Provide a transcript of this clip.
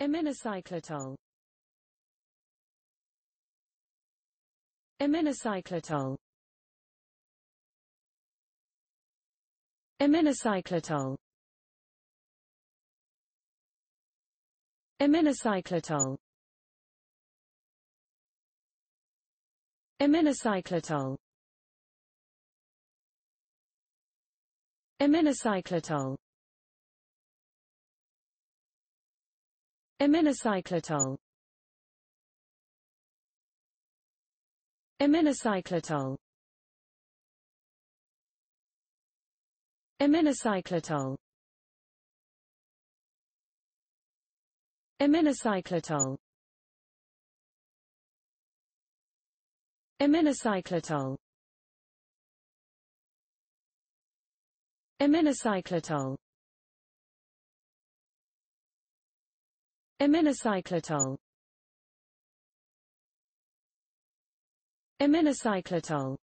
Aminocyclitol Aminocyclitol Aminocyclitol Aminocyclitol Aminocyclitol Aminocyclitol Aminocyclitol Aminocyclitol Aminocyclitol Aminocyclitol Aminocyclitol Aminocyclitol Aminocyclitol Aminocyclitol